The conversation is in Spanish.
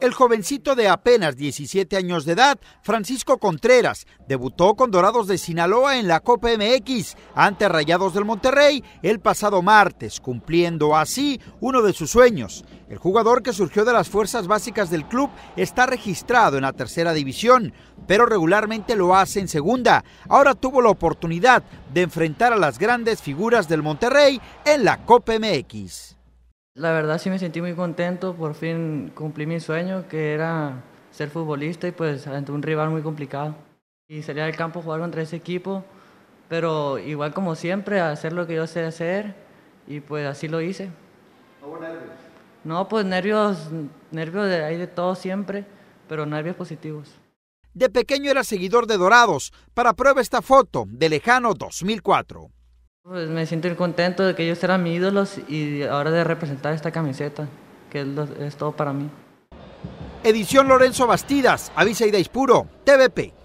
El jovencito de apenas 17 años de edad, Francisco Contreras, debutó con Dorados de Sinaloa en la Copa MX ante Rayados del Monterrey el pasado martes, cumpliendo así uno de sus sueños. El jugador que surgió de las fuerzas básicas del club está registrado en la tercera división, pero regularmente lo hace en segunda. Ahora tuvo la oportunidad de enfrentar a las grandes figuras del Monterrey en la Copa MX. La verdad sí me sentí muy contento, por fin cumplí mi sueño, que era ser futbolista y pues ante un rival muy complicado. Y salir al campo a jugar contra ese equipo, pero igual como siempre, hacer lo que yo sé hacer y pues así lo hice. ¿No hubo nervios? No, pues nervios, nervios de, ahí de todo siempre, pero nervios positivos. De pequeño era seguidor de Dorados, para prueba esta foto de lejano 2004. Pues me siento contento de que ellos eran mis ídolos y ahora de representar esta camiseta, que es, todo para mí. Edición Lorenzo Bastidas, Avisa Puro, TVP.